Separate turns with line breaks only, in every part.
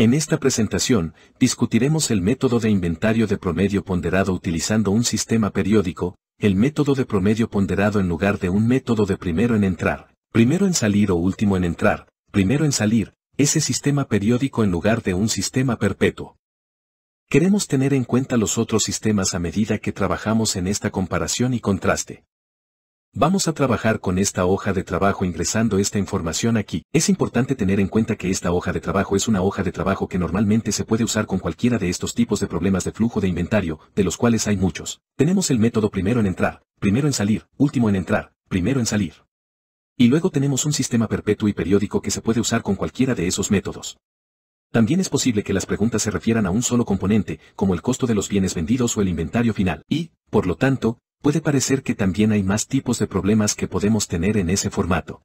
En esta presentación, discutiremos el método de inventario de promedio ponderado utilizando un sistema periódico, el método de promedio ponderado en lugar de un método de primero en entrar, primero en salir o último en entrar, primero en salir, ese sistema periódico en lugar de un sistema perpetuo. Queremos tener en cuenta los otros sistemas a medida que trabajamos en esta comparación y contraste. Vamos a trabajar con esta hoja de trabajo ingresando esta información aquí. Es importante tener en cuenta que esta hoja de trabajo es una hoja de trabajo que normalmente se puede usar con cualquiera de estos tipos de problemas de flujo de inventario, de los cuales hay muchos. Tenemos el método primero en entrar, primero en salir, último en entrar, primero en salir. Y luego tenemos un sistema perpetuo y periódico que se puede usar con cualquiera de esos métodos. También es posible que las preguntas se refieran a un solo componente, como el costo de los bienes vendidos o el inventario final, y, por lo tanto, puede parecer que también hay más tipos de problemas que podemos tener en ese formato.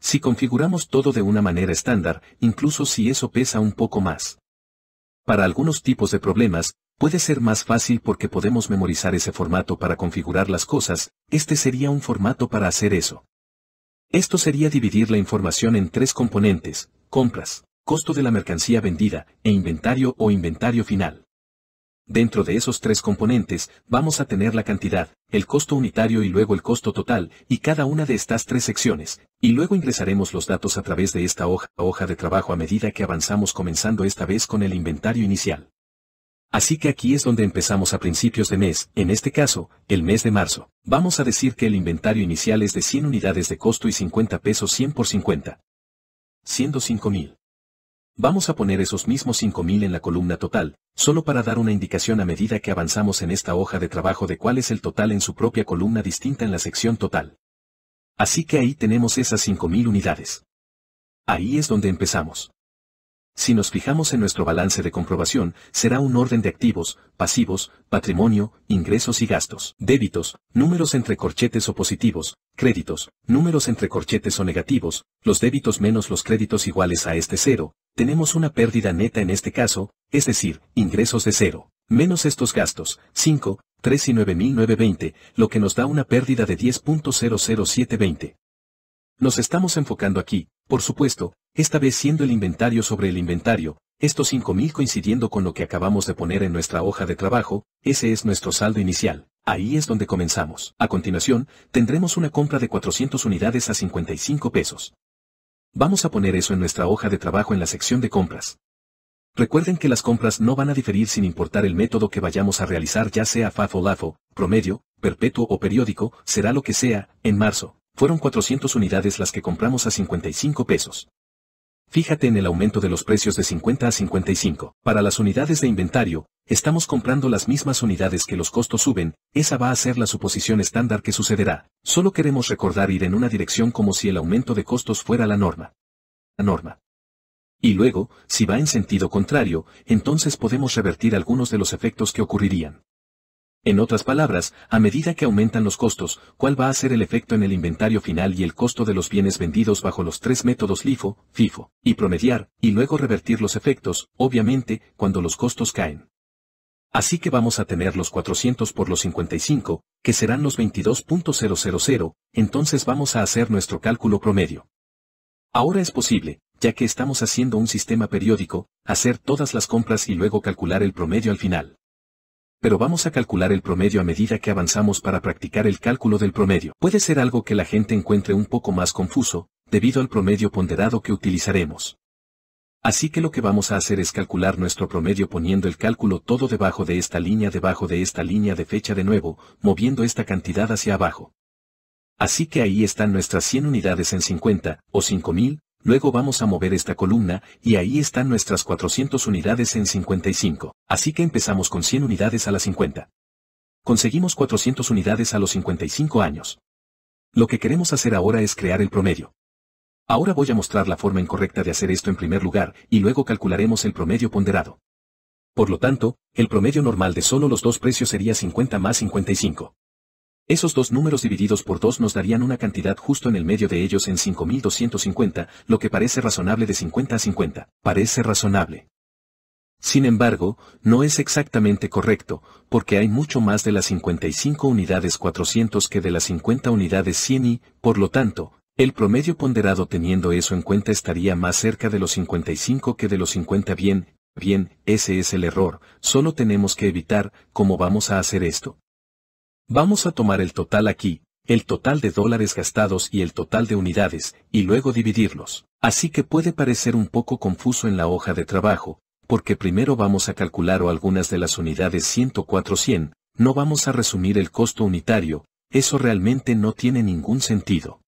Si configuramos todo de una manera estándar, incluso si eso pesa un poco más. Para algunos tipos de problemas, puede ser más fácil porque podemos memorizar ese formato para configurar las cosas, este sería un formato para hacer eso. Esto sería dividir la información en tres componentes, compras, costo de la mercancía vendida, e inventario o inventario final. Dentro de esos tres componentes, vamos a tener la cantidad, el costo unitario y luego el costo total, y cada una de estas tres secciones, y luego ingresaremos los datos a través de esta hoja, hoja de trabajo a medida que avanzamos comenzando esta vez con el inventario inicial. Así que aquí es donde empezamos a principios de mes, en este caso, el mes de marzo. Vamos a decir que el inventario inicial es de 100 unidades de costo y 50 pesos 100 por 50. Siendo mil. Vamos a poner esos mismos 5.000 en la columna total, solo para dar una indicación a medida que avanzamos en esta hoja de trabajo de cuál es el total en su propia columna distinta en la sección total. Así que ahí tenemos esas 5.000 unidades. Ahí es donde empezamos. Si nos fijamos en nuestro balance de comprobación, será un orden de activos, pasivos, patrimonio, ingresos y gastos, débitos, números entre corchetes o positivos, créditos, números entre corchetes o negativos, los débitos menos los créditos iguales a este cero, tenemos una pérdida neta en este caso, es decir, ingresos de cero, menos estos gastos, 5, 3 y 9.920, lo que nos da una pérdida de 10.00720. Nos estamos enfocando aquí, por supuesto, esta vez siendo el inventario sobre el inventario, estos 5.000 coincidiendo con lo que acabamos de poner en nuestra hoja de trabajo, ese es nuestro saldo inicial. Ahí es donde comenzamos. A continuación, tendremos una compra de 400 unidades a 55 pesos. Vamos a poner eso en nuestra hoja de trabajo en la sección de compras. Recuerden que las compras no van a diferir sin importar el método que vayamos a realizar ya sea fafo LAFO, promedio, perpetuo o periódico, será lo que sea, en marzo, fueron 400 unidades las que compramos a 55 pesos. Fíjate en el aumento de los precios de 50 a 55. Para las unidades de inventario, estamos comprando las mismas unidades que los costos suben, esa va a ser la suposición estándar que sucederá. Solo queremos recordar ir en una dirección como si el aumento de costos fuera la norma. La norma. Y luego, si va en sentido contrario, entonces podemos revertir algunos de los efectos que ocurrirían. En otras palabras, a medida que aumentan los costos, ¿cuál va a ser el efecto en el inventario final y el costo de los bienes vendidos bajo los tres métodos LIFO, FIFO, y promediar, y luego revertir los efectos, obviamente, cuando los costos caen? Así que vamos a tener los 400 por los 55, que serán los 22.000, entonces vamos a hacer nuestro cálculo promedio. Ahora es posible, ya que estamos haciendo un sistema periódico, hacer todas las compras y luego calcular el promedio al final pero vamos a calcular el promedio a medida que avanzamos para practicar el cálculo del promedio. Puede ser algo que la gente encuentre un poco más confuso, debido al promedio ponderado que utilizaremos. Así que lo que vamos a hacer es calcular nuestro promedio poniendo el cálculo todo debajo de esta línea debajo de esta línea de fecha de nuevo, moviendo esta cantidad hacia abajo. Así que ahí están nuestras 100 unidades en 50, o 5000, Luego vamos a mover esta columna, y ahí están nuestras 400 unidades en 55, así que empezamos con 100 unidades a las 50. Conseguimos 400 unidades a los 55 años. Lo que queremos hacer ahora es crear el promedio. Ahora voy a mostrar la forma incorrecta de hacer esto en primer lugar, y luego calcularemos el promedio ponderado. Por lo tanto, el promedio normal de solo los dos precios sería 50 más 55. Esos dos números divididos por 2 nos darían una cantidad justo en el medio de ellos en 5250, lo que parece razonable de 50 a 50. Parece razonable. Sin embargo, no es exactamente correcto, porque hay mucho más de las 55 unidades 400 que de las 50 unidades 100 y, por lo tanto, el promedio ponderado teniendo eso en cuenta estaría más cerca de los 55 que de los 50 bien, bien, ese es el error, solo tenemos que evitar cómo vamos a hacer esto. Vamos a tomar el total aquí, el total de dólares gastados y el total de unidades, y luego dividirlos. Así que puede parecer un poco confuso en la hoja de trabajo, porque primero vamos a calcular o algunas de las unidades 104 no vamos a resumir el costo unitario, eso realmente no tiene ningún sentido.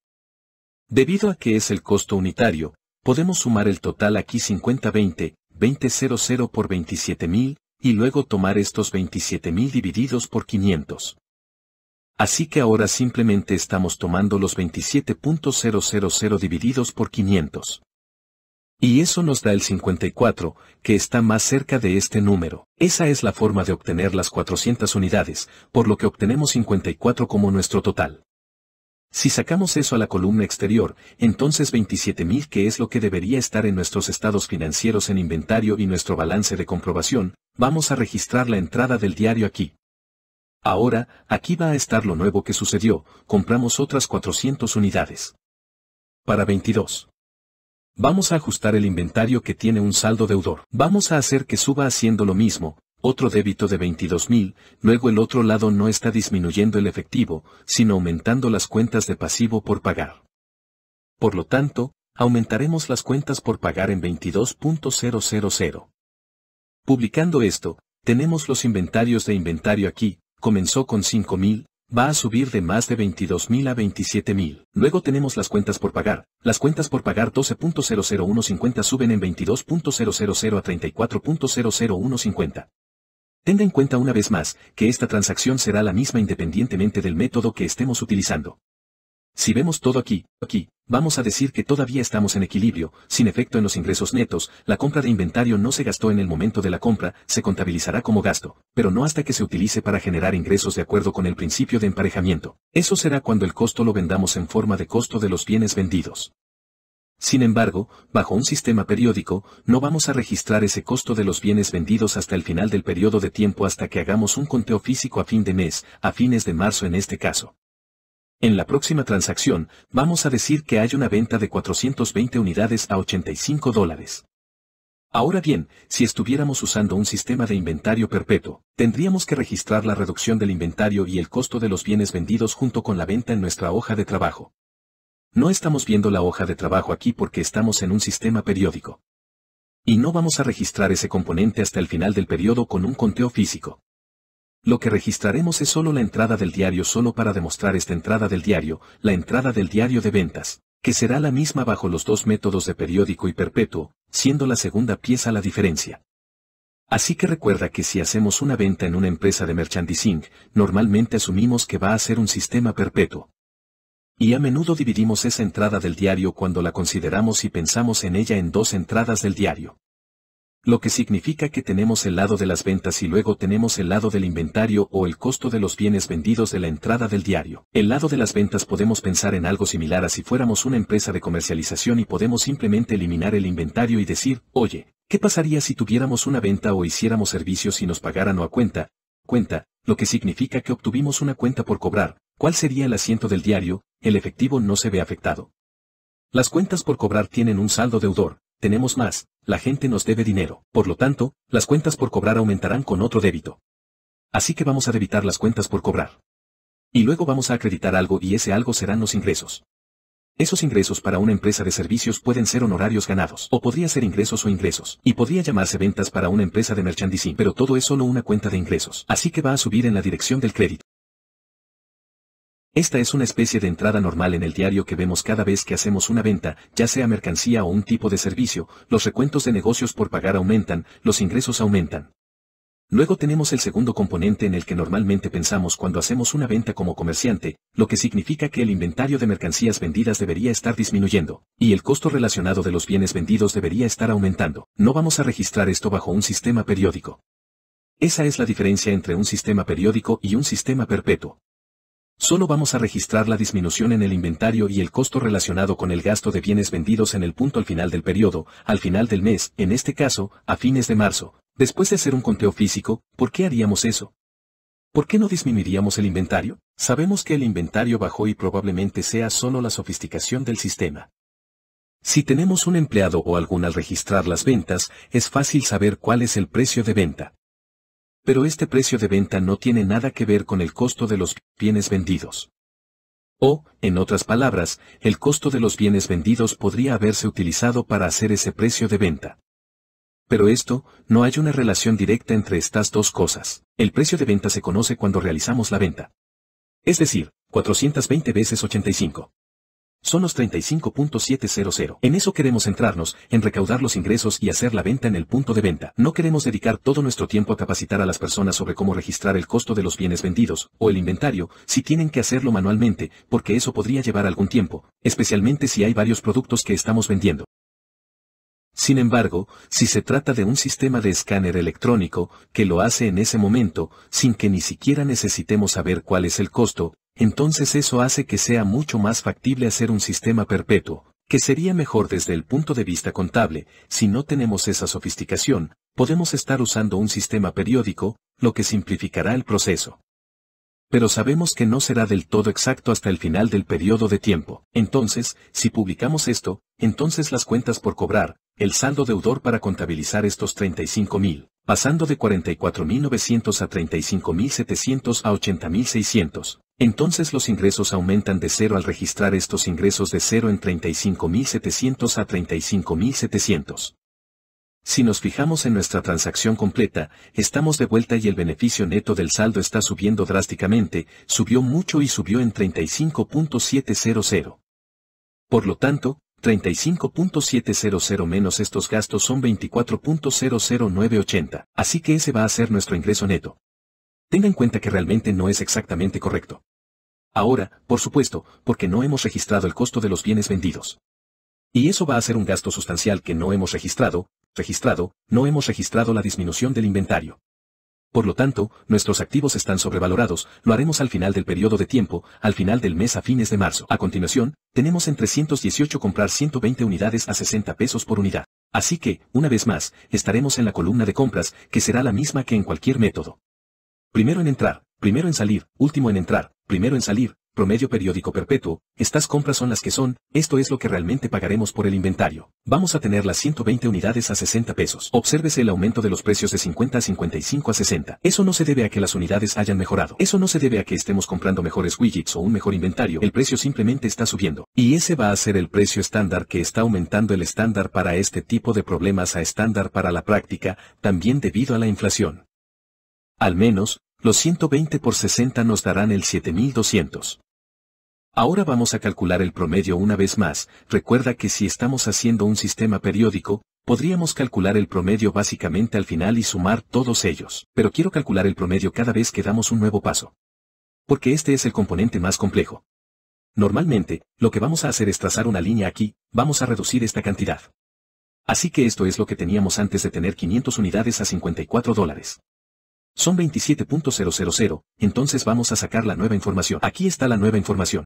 Debido a que es el costo unitario, podemos sumar el total aquí 50.20, 20 2000 por 27.000, y luego tomar estos 27.000 divididos por 500. Así que ahora simplemente estamos tomando los 27.000 divididos por 500. Y eso nos da el 54, que está más cerca de este número. Esa es la forma de obtener las 400 unidades, por lo que obtenemos 54 como nuestro total. Si sacamos eso a la columna exterior, entonces 27.000 que es lo que debería estar en nuestros estados financieros en inventario y nuestro balance de comprobación, vamos a registrar la entrada del diario aquí. Ahora, aquí va a estar lo nuevo que sucedió, compramos otras 400 unidades. Para 22. Vamos a ajustar el inventario que tiene un saldo deudor. Vamos a hacer que suba haciendo lo mismo, otro débito de 22.000, luego el otro lado no está disminuyendo el efectivo, sino aumentando las cuentas de pasivo por pagar. Por lo tanto, aumentaremos las cuentas por pagar en 22.000. Publicando esto, tenemos los inventarios de inventario aquí, comenzó con 5.000, va a subir de más de 22.000 a 27.000. Luego tenemos las cuentas por pagar. Las cuentas por pagar 12.00150 suben en 22.000 a 34.00150. Tenga en cuenta una vez más, que esta transacción será la misma independientemente del método que estemos utilizando. Si vemos todo aquí, aquí, vamos a decir que todavía estamos en equilibrio, sin efecto en los ingresos netos, la compra de inventario no se gastó en el momento de la compra, se contabilizará como gasto, pero no hasta que se utilice para generar ingresos de acuerdo con el principio de emparejamiento. Eso será cuando el costo lo vendamos en forma de costo de los bienes vendidos. Sin embargo, bajo un sistema periódico, no vamos a registrar ese costo de los bienes vendidos hasta el final del periodo de tiempo hasta que hagamos un conteo físico a fin de mes, a fines de marzo en este caso. En la próxima transacción, vamos a decir que hay una venta de 420 unidades a 85 dólares. Ahora bien, si estuviéramos usando un sistema de inventario perpetuo, tendríamos que registrar la reducción del inventario y el costo de los bienes vendidos junto con la venta en nuestra hoja de trabajo. No estamos viendo la hoja de trabajo aquí porque estamos en un sistema periódico. Y no vamos a registrar ese componente hasta el final del periodo con un conteo físico. Lo que registraremos es solo la entrada del diario solo para demostrar esta entrada del diario, la entrada del diario de ventas, que será la misma bajo los dos métodos de periódico y perpetuo, siendo la segunda pieza la diferencia. Así que recuerda que si hacemos una venta en una empresa de merchandising, normalmente asumimos que va a ser un sistema perpetuo. Y a menudo dividimos esa entrada del diario cuando la consideramos y pensamos en ella en dos entradas del diario lo que significa que tenemos el lado de las ventas y luego tenemos el lado del inventario o el costo de los bienes vendidos de la entrada del diario. El lado de las ventas podemos pensar en algo similar a si fuéramos una empresa de comercialización y podemos simplemente eliminar el inventario y decir, oye, ¿qué pasaría si tuviéramos una venta o hiciéramos servicios y nos pagaran o a cuenta? Cuenta, lo que significa que obtuvimos una cuenta por cobrar. ¿Cuál sería el asiento del diario? El efectivo no se ve afectado. Las cuentas por cobrar tienen un saldo deudor, tenemos más, la gente nos debe dinero, por lo tanto, las cuentas por cobrar aumentarán con otro débito. Así que vamos a debitar las cuentas por cobrar. Y luego vamos a acreditar algo y ese algo serán los ingresos. Esos ingresos para una empresa de servicios pueden ser honorarios ganados, o podría ser ingresos o ingresos, y podría llamarse ventas para una empresa de merchandising, pero todo es solo una cuenta de ingresos, así que va a subir en la dirección del crédito. Esta es una especie de entrada normal en el diario que vemos cada vez que hacemos una venta, ya sea mercancía o un tipo de servicio, los recuentos de negocios por pagar aumentan, los ingresos aumentan. Luego tenemos el segundo componente en el que normalmente pensamos cuando hacemos una venta como comerciante, lo que significa que el inventario de mercancías vendidas debería estar disminuyendo, y el costo relacionado de los bienes vendidos debería estar aumentando. No vamos a registrar esto bajo un sistema periódico. Esa es la diferencia entre un sistema periódico y un sistema perpetuo. Solo vamos a registrar la disminución en el inventario y el costo relacionado con el gasto de bienes vendidos en el punto al final del periodo, al final del mes, en este caso, a fines de marzo. Después de hacer un conteo físico, ¿por qué haríamos eso? ¿Por qué no disminuiríamos el inventario? Sabemos que el inventario bajó y probablemente sea solo la sofisticación del sistema. Si tenemos un empleado o algún al registrar las ventas, es fácil saber cuál es el precio de venta pero este precio de venta no tiene nada que ver con el costo de los bienes vendidos. O, en otras palabras, el costo de los bienes vendidos podría haberse utilizado para hacer ese precio de venta. Pero esto, no hay una relación directa entre estas dos cosas. El precio de venta se conoce cuando realizamos la venta. Es decir, 420 veces 85 son los 35.700. En eso queremos centrarnos, en recaudar los ingresos y hacer la venta en el punto de venta. No queremos dedicar todo nuestro tiempo a capacitar a las personas sobre cómo registrar el costo de los bienes vendidos, o el inventario, si tienen que hacerlo manualmente, porque eso podría llevar algún tiempo, especialmente si hay varios productos que estamos vendiendo. Sin embargo, si se trata de un sistema de escáner electrónico, que lo hace en ese momento, sin que ni siquiera necesitemos saber cuál es el costo, entonces eso hace que sea mucho más factible hacer un sistema perpetuo, que sería mejor desde el punto de vista contable, si no tenemos esa sofisticación, podemos estar usando un sistema periódico, lo que simplificará el proceso. Pero sabemos que no será del todo exacto hasta el final del periodo de tiempo. Entonces, si publicamos esto, entonces las cuentas por cobrar, el saldo deudor para contabilizar estos 35.000, pasando de 44.900 a 35.700 a 80.600, entonces los ingresos aumentan de cero al registrar estos ingresos de cero en 35.700 a 35.700. Si nos fijamos en nuestra transacción completa, estamos de vuelta y el beneficio neto del saldo está subiendo drásticamente, subió mucho y subió en 35.700. Por lo tanto, 35.700 menos estos gastos son 24.00980, así que ese va a ser nuestro ingreso neto. Tenga en cuenta que realmente no es exactamente correcto. Ahora, por supuesto, porque no hemos registrado el costo de los bienes vendidos. Y eso va a ser un gasto sustancial que no hemos registrado, registrado, no hemos registrado la disminución del inventario. Por lo tanto, nuestros activos están sobrevalorados, lo haremos al final del periodo de tiempo, al final del mes a fines de marzo. A continuación, tenemos en 318 comprar 120 unidades a 60 pesos por unidad. Así que, una vez más, estaremos en la columna de compras, que será la misma que en cualquier método. Primero en entrar, primero en salir, último en entrar, primero en salir, promedio periódico perpetuo, estas compras son las que son, esto es lo que realmente pagaremos por el inventario. Vamos a tener las 120 unidades a 60 pesos. Obsérvese el aumento de los precios de 50 a 55 a 60. Eso no se debe a que las unidades hayan mejorado. Eso no se debe a que estemos comprando mejores widgets o un mejor inventario. El precio simplemente está subiendo. Y ese va a ser el precio estándar que está aumentando el estándar para este tipo de problemas a estándar para la práctica, también debido a la inflación. Al menos, los 120 por 60 nos darán el 7200. Ahora vamos a calcular el promedio una vez más, recuerda que si estamos haciendo un sistema periódico, podríamos calcular el promedio básicamente al final y sumar todos ellos, pero quiero calcular el promedio cada vez que damos un nuevo paso. Porque este es el componente más complejo. Normalmente, lo que vamos a hacer es trazar una línea aquí, vamos a reducir esta cantidad. Así que esto es lo que teníamos antes de tener 500 unidades a 54 dólares. Son 27.000, entonces vamos a sacar la nueva información. Aquí está la nueva información.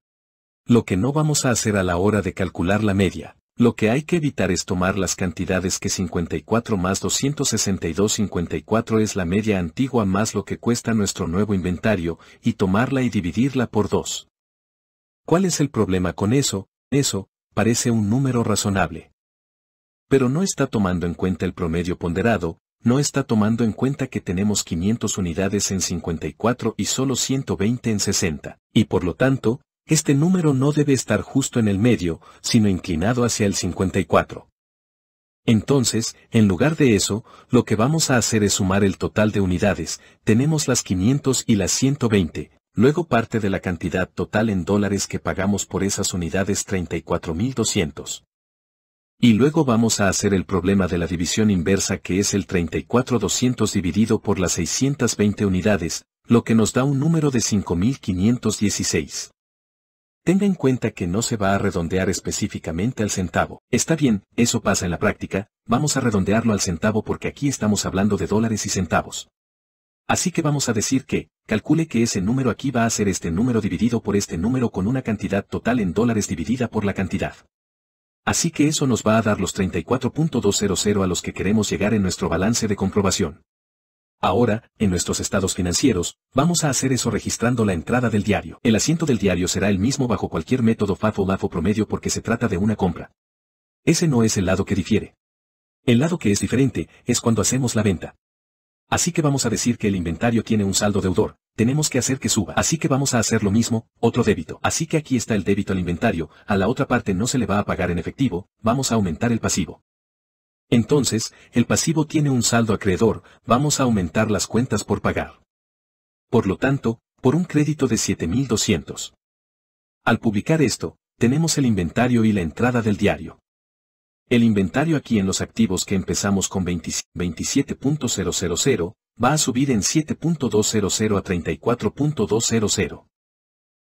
Lo que no vamos a hacer a la hora de calcular la media, lo que hay que evitar es tomar las cantidades que 54 más 262 54 es la media antigua más lo que cuesta nuestro nuevo inventario, y tomarla y dividirla por 2. ¿Cuál es el problema con eso? Eso, parece un número razonable. Pero no está tomando en cuenta el promedio ponderado, no está tomando en cuenta que tenemos 500 unidades en 54 y solo 120 en 60, y por lo tanto, este número no debe estar justo en el medio, sino inclinado hacia el 54. Entonces, en lugar de eso, lo que vamos a hacer es sumar el total de unidades, tenemos las 500 y las 120, luego parte de la cantidad total en dólares que pagamos por esas unidades 34.200. Y luego vamos a hacer el problema de la división inversa que es el 34200 dividido por las 620 unidades, lo que nos da un número de 5516. Tenga en cuenta que no se va a redondear específicamente al centavo. Está bien, eso pasa en la práctica, vamos a redondearlo al centavo porque aquí estamos hablando de dólares y centavos. Así que vamos a decir que, calcule que ese número aquí va a ser este número dividido por este número con una cantidad total en dólares dividida por la cantidad. Así que eso nos va a dar los 34.200 a los que queremos llegar en nuestro balance de comprobación. Ahora, en nuestros estados financieros, vamos a hacer eso registrando la entrada del diario. El asiento del diario será el mismo bajo cualquier método FAFO o promedio porque se trata de una compra. Ese no es el lado que difiere. El lado que es diferente es cuando hacemos la venta. Así que vamos a decir que el inventario tiene un saldo deudor, tenemos que hacer que suba, así que vamos a hacer lo mismo, otro débito. Así que aquí está el débito al inventario, a la otra parte no se le va a pagar en efectivo, vamos a aumentar el pasivo. Entonces, el pasivo tiene un saldo acreedor, vamos a aumentar las cuentas por pagar. Por lo tanto, por un crédito de 7200. Al publicar esto, tenemos el inventario y la entrada del diario. El inventario aquí en los activos que empezamos con 27.000, va a subir en 7.200 a 34.200.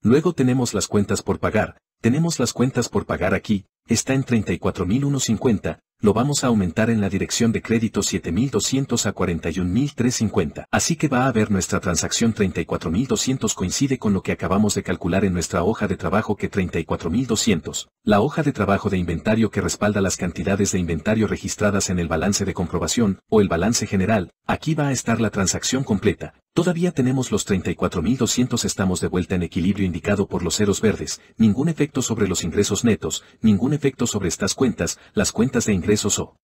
Luego tenemos las cuentas por pagar, tenemos las cuentas por pagar aquí, está en 34.150, lo vamos a aumentar en la dirección de crédito 7.200 a 41.350. Así que va a haber nuestra transacción 34.200 coincide con lo que acabamos de calcular en nuestra hoja de trabajo que 34.200. La hoja de trabajo de inventario que respalda las cantidades de inventario registradas en el balance de comprobación, o el balance general, aquí va a estar la transacción completa, Todavía tenemos los 34.200 estamos de vuelta en equilibrio indicado por los ceros verdes, ningún efecto sobre los ingresos netos, ningún efecto sobre estas cuentas, las cuentas de ingresos o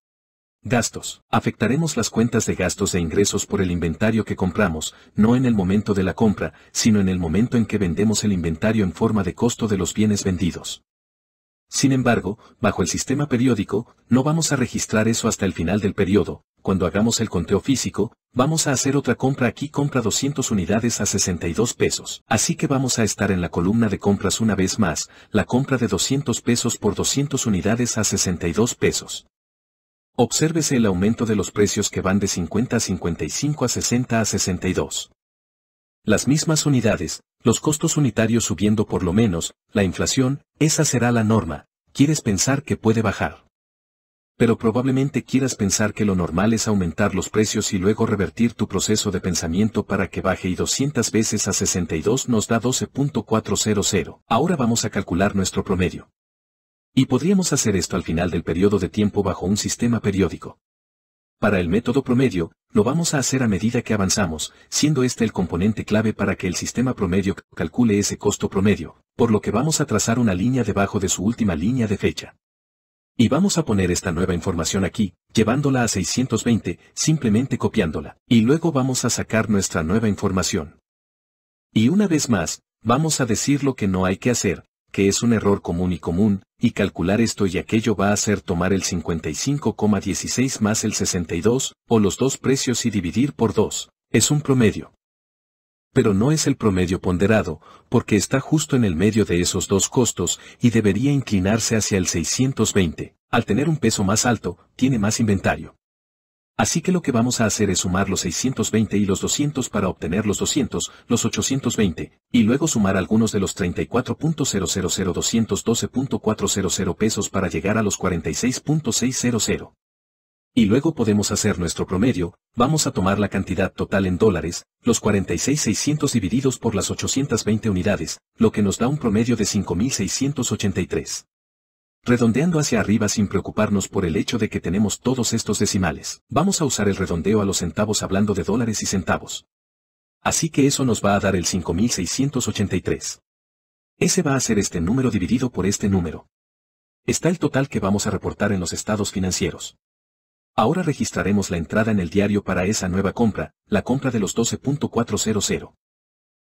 gastos. Afectaremos las cuentas de gastos de ingresos por el inventario que compramos, no en el momento de la compra, sino en el momento en que vendemos el inventario en forma de costo de los bienes vendidos. Sin embargo, bajo el sistema periódico, no vamos a registrar eso hasta el final del periodo, cuando hagamos el conteo físico, vamos a hacer otra compra aquí compra 200 unidades a 62 pesos. Así que vamos a estar en la columna de compras una vez más, la compra de 200 pesos por 200 unidades a 62 pesos. Obsérvese el aumento de los precios que van de 50 a 55 a 60 a 62. Las mismas unidades, los costos unitarios subiendo por lo menos, la inflación, esa será la norma, quieres pensar que puede bajar pero probablemente quieras pensar que lo normal es aumentar los precios y luego revertir tu proceso de pensamiento para que baje y 200 veces a 62 nos da 12.400. Ahora vamos a calcular nuestro promedio. Y podríamos hacer esto al final del periodo de tiempo bajo un sistema periódico. Para el método promedio, lo vamos a hacer a medida que avanzamos, siendo este el componente clave para que el sistema promedio calcule ese costo promedio, por lo que vamos a trazar una línea debajo de su última línea de fecha. Y vamos a poner esta nueva información aquí, llevándola a 620, simplemente copiándola. Y luego vamos a sacar nuestra nueva información. Y una vez más, vamos a decir lo que no hay que hacer, que es un error común y común, y calcular esto y aquello va a ser tomar el 55,16 más el 62, o los dos precios y dividir por 2. Es un promedio pero no es el promedio ponderado, porque está justo en el medio de esos dos costos y debería inclinarse hacia el 620. Al tener un peso más alto, tiene más inventario. Así que lo que vamos a hacer es sumar los 620 y los 200 para obtener los 200, los 820, y luego sumar algunos de los 34.000212.400 pesos para llegar a los 46.600 y luego podemos hacer nuestro promedio, vamos a tomar la cantidad total en dólares, los 46,600 divididos por las 820 unidades, lo que nos da un promedio de 5,683. Redondeando hacia arriba sin preocuparnos por el hecho de que tenemos todos estos decimales, vamos a usar el redondeo a los centavos hablando de dólares y centavos. Así que eso nos va a dar el 5,683. Ese va a ser este número dividido por este número. Está el total que vamos a reportar en los estados financieros. Ahora registraremos la entrada en el diario para esa nueva compra, la compra de los 12.400.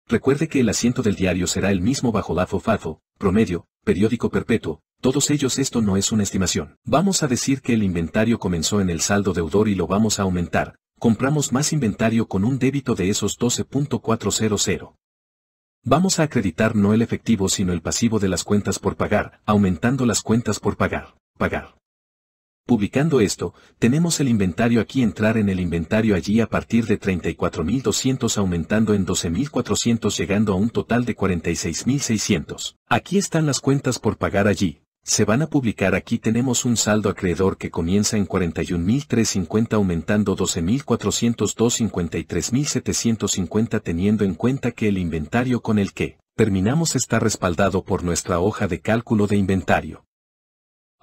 Recuerde que el asiento del diario será el mismo bajo la fafo, promedio, periódico perpetuo, todos ellos esto no es una estimación. Vamos a decir que el inventario comenzó en el saldo deudor y lo vamos a aumentar, compramos más inventario con un débito de esos 12.400. Vamos a acreditar no el efectivo sino el pasivo de las cuentas por pagar, aumentando las cuentas por pagar, pagar. Publicando esto, tenemos el inventario aquí entrar en el inventario allí a partir de 34.200 aumentando en 12.400 llegando a un total de 46.600. Aquí están las cuentas por pagar allí. Se van a publicar aquí tenemos un saldo acreedor que comienza en 41.350 aumentando 12.402 53.750 teniendo en cuenta que el inventario con el que terminamos está respaldado por nuestra hoja de cálculo de inventario.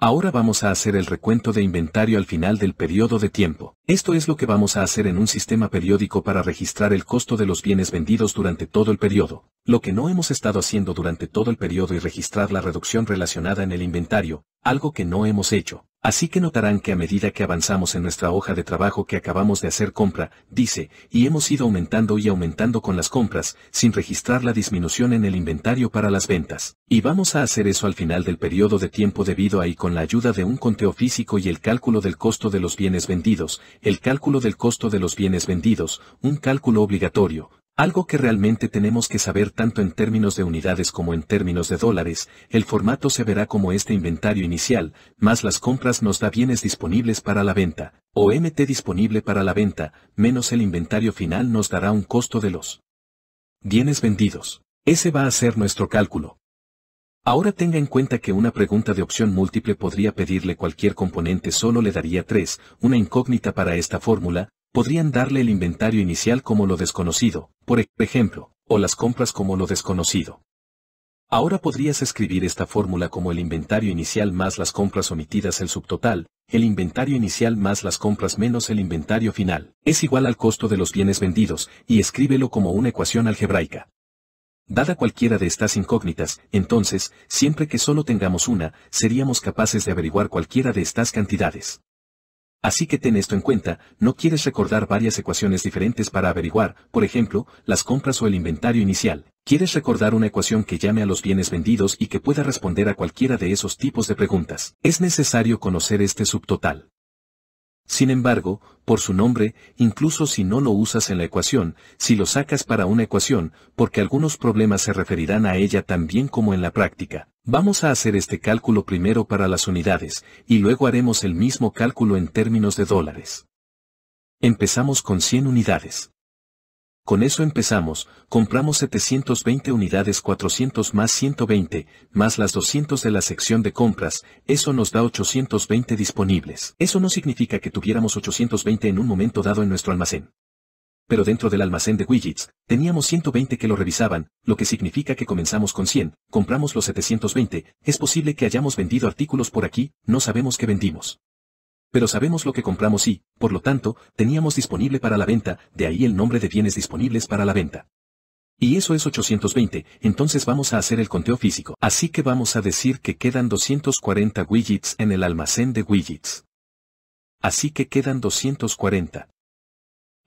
Ahora vamos a hacer el recuento de inventario al final del periodo de tiempo. Esto es lo que vamos a hacer en un sistema periódico para registrar el costo de los bienes vendidos durante todo el periodo, lo que no hemos estado haciendo durante todo el periodo y registrar la reducción relacionada en el inventario, algo que no hemos hecho. Así que notarán que a medida que avanzamos en nuestra hoja de trabajo que acabamos de hacer compra, dice, y hemos ido aumentando y aumentando con las compras, sin registrar la disminución en el inventario para las ventas. Y vamos a hacer eso al final del periodo de tiempo debido ahí con la ayuda de un conteo físico y el cálculo del costo de los bienes vendidos, el cálculo del costo de los bienes vendidos, un cálculo obligatorio, algo que realmente tenemos que saber tanto en términos de unidades como en términos de dólares, el formato se verá como este inventario inicial, más las compras nos da bienes disponibles para la venta, o MT disponible para la venta, menos el inventario final nos dará un costo de los bienes vendidos. Ese va a ser nuestro cálculo. Ahora tenga en cuenta que una pregunta de opción múltiple podría pedirle cualquier componente solo le daría 3, una incógnita para esta fórmula, podrían darle el inventario inicial como lo desconocido, por e-, ejemplo, o las compras como lo desconocido. Ahora podrías escribir esta fórmula como el inventario inicial más las compras omitidas el subtotal, el inventario inicial más las compras menos el inventario final, es igual al costo de los bienes vendidos, y escríbelo como una ecuación algebraica. Dada cualquiera de estas incógnitas, entonces, siempre que solo tengamos una, seríamos capaces de averiguar cualquiera de estas cantidades. Así que ten esto en cuenta, no quieres recordar varias ecuaciones diferentes para averiguar, por ejemplo, las compras o el inventario inicial. Quieres recordar una ecuación que llame a los bienes vendidos y que pueda responder a cualquiera de esos tipos de preguntas. Es necesario conocer este subtotal. Sin embargo, por su nombre, incluso si no lo usas en la ecuación, si lo sacas para una ecuación, porque algunos problemas se referirán a ella también como en la práctica, Vamos a hacer este cálculo primero para las unidades, y luego haremos el mismo cálculo en términos de dólares. Empezamos con 100 unidades. Con eso empezamos, compramos 720 unidades 400 más 120, más las 200 de la sección de compras, eso nos da 820 disponibles. Eso no significa que tuviéramos 820 en un momento dado en nuestro almacén pero dentro del almacén de widgets, teníamos 120 que lo revisaban, lo que significa que comenzamos con 100, compramos los 720, es posible que hayamos vendido artículos por aquí, no sabemos qué vendimos. Pero sabemos lo que compramos y, por lo tanto, teníamos disponible para la venta, de ahí el nombre de bienes disponibles para la venta. Y eso es 820, entonces vamos a hacer el conteo físico. Así que vamos a decir que quedan 240 widgets en el almacén de widgets. Así que quedan 240.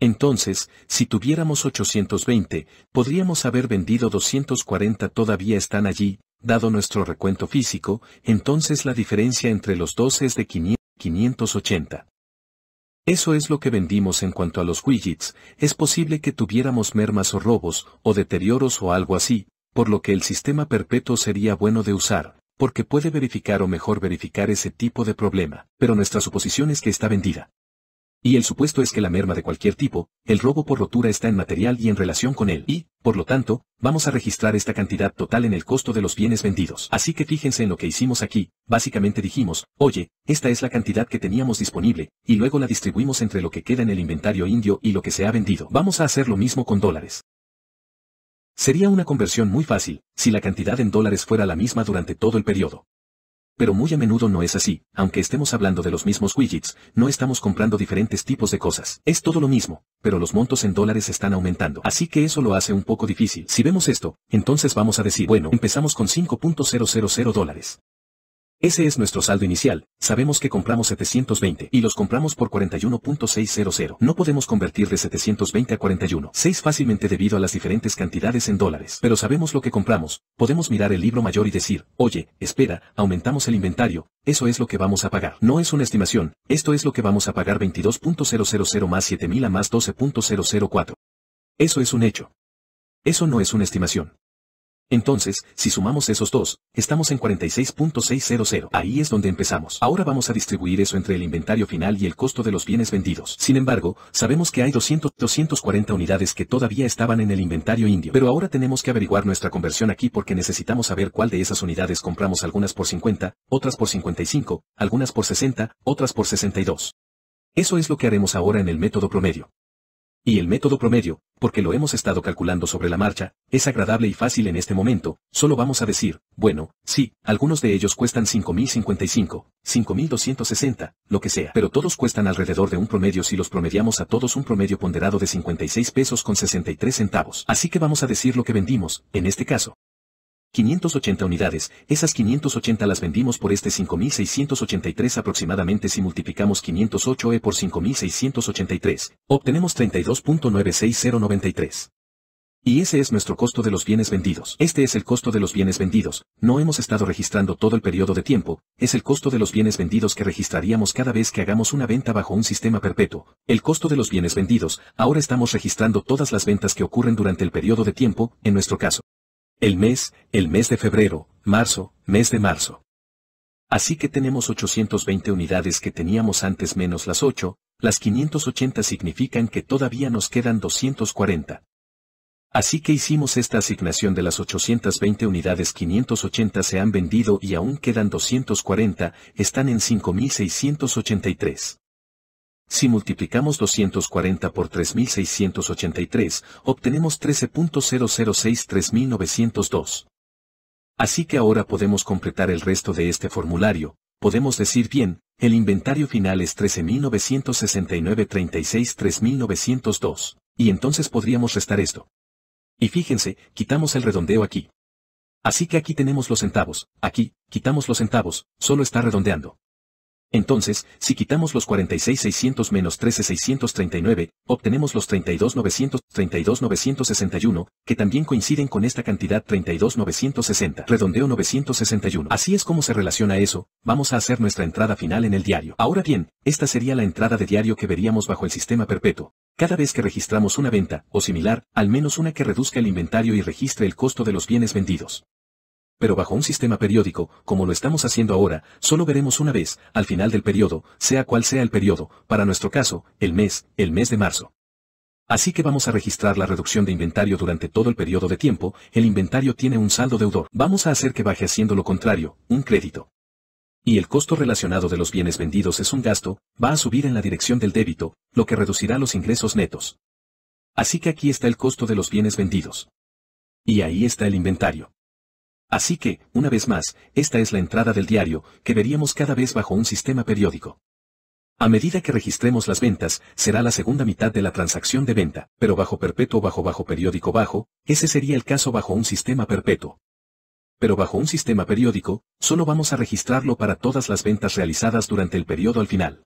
Entonces, si tuviéramos 820, podríamos haber vendido 240 todavía están allí, dado nuestro recuento físico, entonces la diferencia entre los dos es de 580. Eso es lo que vendimos en cuanto a los widgets, es posible que tuviéramos mermas o robos, o deterioros o algo así, por lo que el sistema perpetuo sería bueno de usar, porque puede verificar o mejor verificar ese tipo de problema, pero nuestra suposición es que está vendida. Y el supuesto es que la merma de cualquier tipo, el robo por rotura está en material y en relación con él, y, por lo tanto, vamos a registrar esta cantidad total en el costo de los bienes vendidos. Así que fíjense en lo que hicimos aquí, básicamente dijimos, oye, esta es la cantidad que teníamos disponible, y luego la distribuimos entre lo que queda en el inventario indio y lo que se ha vendido. Vamos a hacer lo mismo con dólares. Sería una conversión muy fácil, si la cantidad en dólares fuera la misma durante todo el periodo. Pero muy a menudo no es así, aunque estemos hablando de los mismos widgets, no estamos comprando diferentes tipos de cosas. Es todo lo mismo, pero los montos en dólares están aumentando, así que eso lo hace un poco difícil. Si vemos esto, entonces vamos a decir, bueno, empezamos con 5.000 dólares. Ese es nuestro saldo inicial, sabemos que compramos 720 y los compramos por 41.600. No podemos convertir de 720 a 41.6 fácilmente debido a las diferentes cantidades en dólares. Pero sabemos lo que compramos, podemos mirar el libro mayor y decir, oye, espera, aumentamos el inventario, eso es lo que vamos a pagar. No es una estimación, esto es lo que vamos a pagar 22.000 más 7000 más 12.004. Eso es un hecho. Eso no es una estimación. Entonces, si sumamos esos dos, estamos en 46.600. Ahí es donde empezamos. Ahora vamos a distribuir eso entre el inventario final y el costo de los bienes vendidos. Sin embargo, sabemos que hay 200, 240 unidades que todavía estaban en el inventario indio. Pero ahora tenemos que averiguar nuestra conversión aquí porque necesitamos saber cuál de esas unidades compramos algunas por 50, otras por 55, algunas por 60, otras por 62. Eso es lo que haremos ahora en el método promedio. Y el método promedio, porque lo hemos estado calculando sobre la marcha, es agradable y fácil en este momento, solo vamos a decir, bueno, sí, algunos de ellos cuestan 5.055, 5.260, lo que sea, pero todos cuestan alrededor de un promedio si los promediamos a todos un promedio ponderado de 56 pesos con 63 centavos. Así que vamos a decir lo que vendimos, en este caso, 580 unidades, esas 580 las vendimos por este 5683 aproximadamente si multiplicamos 508E por 5683, obtenemos 32.96093. Y ese es nuestro costo de los bienes vendidos. Este es el costo de los bienes vendidos, no hemos estado registrando todo el periodo de tiempo, es el costo de los bienes vendidos que registraríamos cada vez que hagamos una venta bajo un sistema perpetuo. El costo de los bienes vendidos, ahora estamos registrando todas las ventas que ocurren durante el periodo de tiempo, en nuestro caso. El mes, el mes de febrero, marzo, mes de marzo. Así que tenemos 820 unidades que teníamos antes menos las 8, las 580 significan que todavía nos quedan 240. Así que hicimos esta asignación de las 820 unidades 580 se han vendido y aún quedan 240, están en 5683. Si multiplicamos 240 por 3683, obtenemos 13.0063.902. Así que ahora podemos completar el resto de este formulario, podemos decir bien, el inventario final es 13.969.36.3902, y entonces podríamos restar esto. Y fíjense, quitamos el redondeo aquí. Así que aquí tenemos los centavos, aquí, quitamos los centavos, solo está redondeando. Entonces, si quitamos los 46,600 menos 13,639, obtenemos los 32,900, 32,961, que también coinciden con esta cantidad 32,960. Redondeo 961. Así es como se relaciona eso, vamos a hacer nuestra entrada final en el diario. Ahora bien, esta sería la entrada de diario que veríamos bajo el sistema perpetuo. Cada vez que registramos una venta, o similar, al menos una que reduzca el inventario y registre el costo de los bienes vendidos. Pero bajo un sistema periódico, como lo estamos haciendo ahora, solo veremos una vez, al final del periodo, sea cual sea el periodo, para nuestro caso, el mes, el mes de marzo. Así que vamos a registrar la reducción de inventario durante todo el periodo de tiempo, el inventario tiene un saldo deudor. Vamos a hacer que baje haciendo lo contrario, un crédito. Y el costo relacionado de los bienes vendidos es un gasto, va a subir en la dirección del débito, lo que reducirá los ingresos netos. Así que aquí está el costo de los bienes vendidos. Y ahí está el inventario. Así que, una vez más, esta es la entrada del diario, que veríamos cada vez bajo un sistema periódico. A medida que registremos las ventas, será la segunda mitad de la transacción de venta, pero bajo perpetuo bajo bajo periódico bajo, ese sería el caso bajo un sistema perpetuo. Pero bajo un sistema periódico, solo vamos a registrarlo para todas las ventas realizadas durante el periodo al final.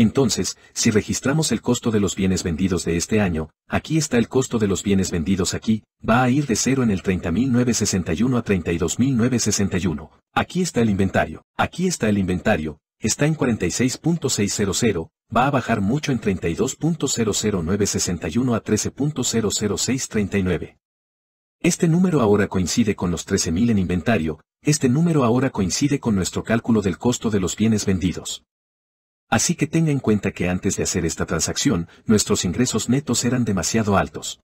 Entonces, si registramos el costo de los bienes vendidos de este año, aquí está el costo de los bienes vendidos aquí, va a ir de 0 en el 30.961 a 32.961. Aquí está el inventario, aquí está el inventario, está en 46.600, va a bajar mucho en 32.00961 a 13.00639. Este número ahora coincide con los 13.000 en inventario, este número ahora coincide con nuestro cálculo del costo de los bienes vendidos. Así que tenga en cuenta que antes de hacer esta transacción, nuestros ingresos netos eran demasiado altos.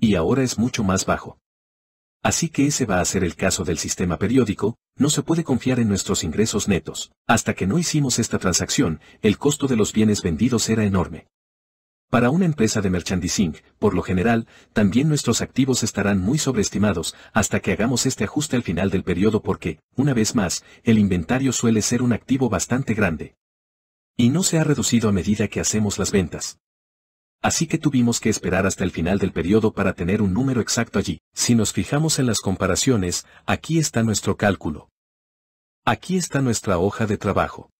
Y ahora es mucho más bajo. Así que ese va a ser el caso del sistema periódico, no se puede confiar en nuestros ingresos netos. Hasta que no hicimos esta transacción, el costo de los bienes vendidos era enorme. Para una empresa de merchandising, por lo general, también nuestros activos estarán muy sobreestimados hasta que hagamos este ajuste al final del periodo porque, una vez más, el inventario suele ser un activo bastante grande. Y no se ha reducido a medida que hacemos las ventas. Así que tuvimos que esperar hasta el final del periodo para tener un número exacto allí. Si nos fijamos en las comparaciones, aquí está nuestro cálculo. Aquí está nuestra hoja de trabajo.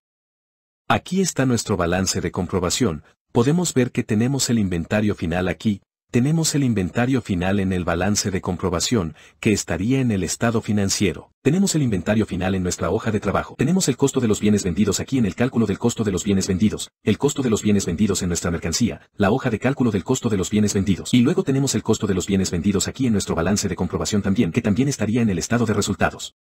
Aquí está nuestro balance de comprobación, podemos ver que tenemos el inventario final aquí, tenemos el inventario final en el balance de comprobación, que estaría en el estado financiero. Tenemos el inventario final en nuestra hoja de trabajo. Tenemos el costo de los bienes vendidos aquí en el cálculo del costo de los bienes vendidos, el costo de los bienes vendidos en nuestra mercancía, la hoja de cálculo del costo de los bienes vendidos. Y luego tenemos el costo de los bienes vendidos aquí en nuestro balance de comprobación también, que también estaría en el estado de resultados.